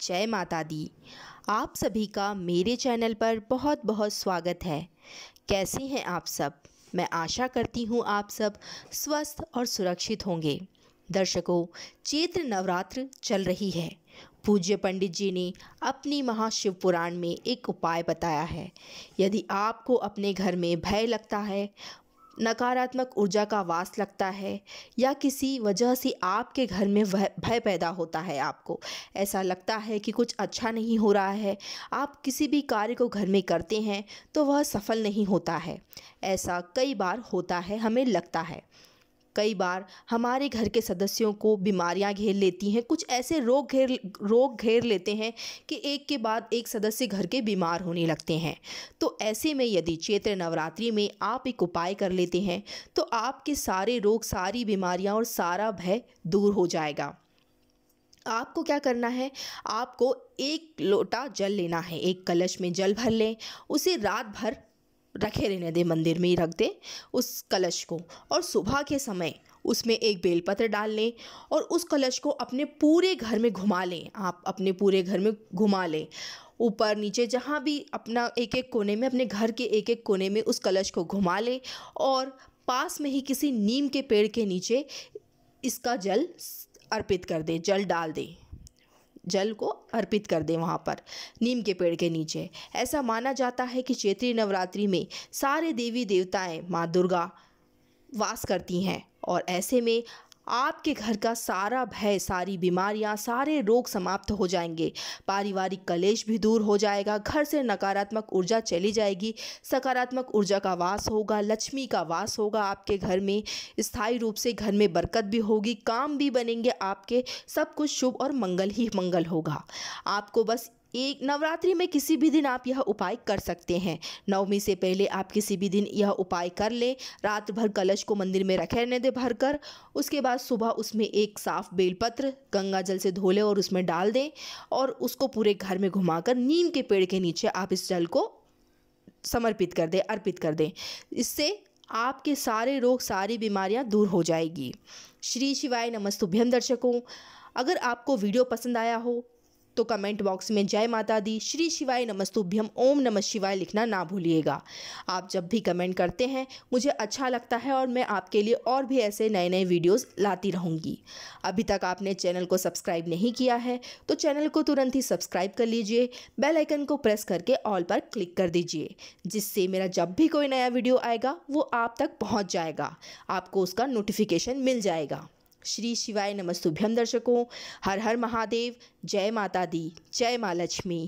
जय माता दी आप सभी का मेरे चैनल पर बहुत बहुत स्वागत है कैसे हैं आप सब मैं आशा करती हूँ आप सब स्वस्थ और सुरक्षित होंगे दर्शकों चैत्र नवरात्र चल रही है पूज्य पंडित जी ने अपनी महाशिव पुराण में एक उपाय बताया है यदि आपको अपने घर में भय लगता है नकारात्मक ऊर्जा का वास लगता है या किसी वजह से आपके घर में भय पैदा होता है आपको ऐसा लगता है कि कुछ अच्छा नहीं हो रहा है आप किसी भी कार्य को घर में करते हैं तो वह सफल नहीं होता है ऐसा कई बार होता है हमें लगता है कई बार हमारे घर के सदस्यों को बीमारियां घेर लेती हैं कुछ ऐसे रोग घेर रोग घेर लेते हैं कि एक के बाद एक सदस्य घर के बीमार होने लगते हैं तो ऐसे में यदि चैत्र नवरात्रि में आप एक उपाय कर लेते हैं तो आपके सारे रोग सारी बीमारियां और सारा भय दूर हो जाएगा आपको क्या करना है आपको एक लोटा जल लेना है एक कलश में जल भर लें उसे रात भर रखे रहने दे मंदिर में ही रख दें उस कलश को और सुबह के समय उसमें एक बेलपत्र डाल लें और उस कलश को अपने पूरे घर में घुमा लें आप अपने पूरे घर में घुमा लें ऊपर नीचे जहाँ भी अपना एक एक कोने में अपने घर के एक एक कोने में उस कलश को घुमा लें और पास में ही किसी नीम के पेड़ के नीचे इसका जल अर्पित कर दें जल डाल दें जल को अर्पित कर दें वहाँ पर नीम के पेड़ के नीचे ऐसा माना जाता है कि चैत्री नवरात्रि में सारे देवी देवताएं माँ दुर्गा वास करती हैं और ऐसे में आपके घर का सारा भय सारी बीमारियां सारे रोग समाप्त हो जाएंगे पारिवारिक कलेश भी दूर हो जाएगा घर से नकारात्मक ऊर्जा चली जाएगी सकारात्मक ऊर्जा का वास होगा लक्ष्मी का वास होगा आपके घर में स्थायी रूप से घर में बरकत भी होगी काम भी बनेंगे आपके सब कुछ शुभ और मंगल ही मंगल होगा आपको बस एक नवरात्रि में किसी भी दिन आप यह उपाय कर सकते हैं नवमी से पहले आप किसी भी दिन यह उपाय कर लें रात भर कलश को मंदिर में रखे रहने दे भर कर उसके बाद सुबह उसमें एक साफ बेलपत्र गंगा जल से धो लें और उसमें डाल दें और उसको पूरे घर में घुमाकर नीम के पेड़ के नीचे आप इस जल को समर्पित कर दें अर्पित कर दें इससे आपके सारे रोग सारी बीमारियां दूर हो जाएगी श्री शिवाय नमस्तुभ्यम दर्शकों अगर आपको वीडियो पसंद आया हो तो कमेंट बॉक्स में जय माता दी श्री शिवाय नमस्तुभ्यम ओम नमः शिवाय लिखना ना भूलिएगा आप जब भी कमेंट करते हैं मुझे अच्छा लगता है और मैं आपके लिए और भी ऐसे नए नए वीडियोस लाती रहूँगी अभी तक आपने चैनल को सब्सक्राइब नहीं किया है तो चैनल को तुरंत ही सब्सक्राइब कर लीजिए बेलाइकन को प्रेस करके ऑल पर क्लिक कर दीजिए जिससे मेरा जब भी कोई नया वीडियो आएगा वो आप तक पहुँच जाएगा आपको उसका नोटिफिकेशन मिल जाएगा श्री शिवाय नमस्तुभ्यम दर्शकों हर हर महादेव जय माता दी जय माँ लक्ष्मी